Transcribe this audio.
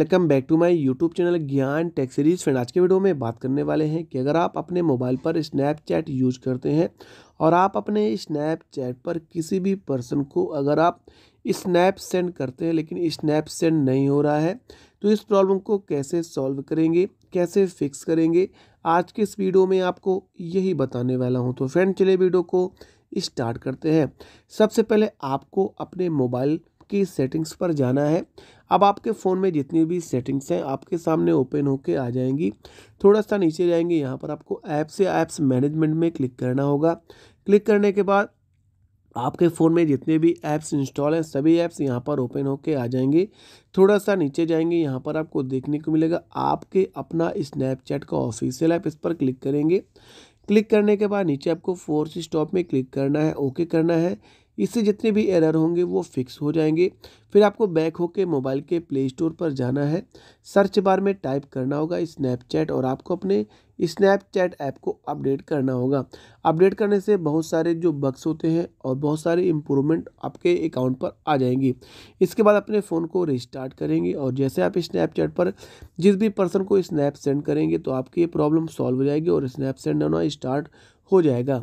welcome back to my YouTube channel Gyan tech series friend आज के video में बात करने वाले हैं कि अगर आप अपने मोबाइल पर स्नैपचैट यूज करते हैं और आप अपने स्नैपचैट पर किसी भी पर्सन को अगर आप स्नैप सेंड करते हैं लेकिन स्नैप सेंड नहीं हो रहा है तो इस प्रॉब्लम को कैसे सॉल्व करेंगे कैसे फिक्स करेंगे आज के इस वीडियो में आपको यही बताने वाला हूँ तो फ्रेंड चले वीडियो को स्टार्ट करते हैं सबसे पहले आपको अपने मोबाइल की सेटिंग्स पर जाना है अब आपके फ़ोन में जितनी भी सेटिंग्स हैं आपके सामने ओपन होके आ जाएंगी थोड़ा सा नीचे जाएंगे यहाँ पर आपको ऐप्स या ऐप्स मैनेजमेंट में क्लिक करना होगा क्लिक करने के बाद आपके फ़ोन में जितने भी ऐप्स इंस्टॉल हैं सभी ऐप्स यहाँ पर ओपन होके आ जाएंगे थोड़ा सा नीचे जाएंगे यहाँ पर आपको देखने को मिलेगा आपके अपना स्नैपचैट का ऑफिशियल ऐप इस पर क्लिक करेंगे क्लिक करने के बाद नीचे आपको फोर्थ स्टॉप में क्लिक करना है ओके करना है इससे जितने भी एरर होंगे वो फिक्स हो जाएंगे फिर आपको बैक होके मोबाइल के प्ले स्टोर पर जाना है सर्च बार में टाइप करना होगा स्नैपचैट और आपको अपने स्नैपचैट ऐप को अपडेट करना होगा अपडेट करने से बहुत सारे जो बग्स होते हैं और बहुत सारे इम्प्रूवमेंट आपके अकाउंट पर आ जाएंगी इसके बाद अपने फ़ोन को रिस्टार्ट करेंगे और जैसे आप स्नैपचैट पर जिस भी पर्सन को स्नैप सेंड करेंगे तो आपकी ये प्रॉब्लम सॉल्व हो जाएगी और स्नैप सेंड होना स्टार्ट हो जाएगा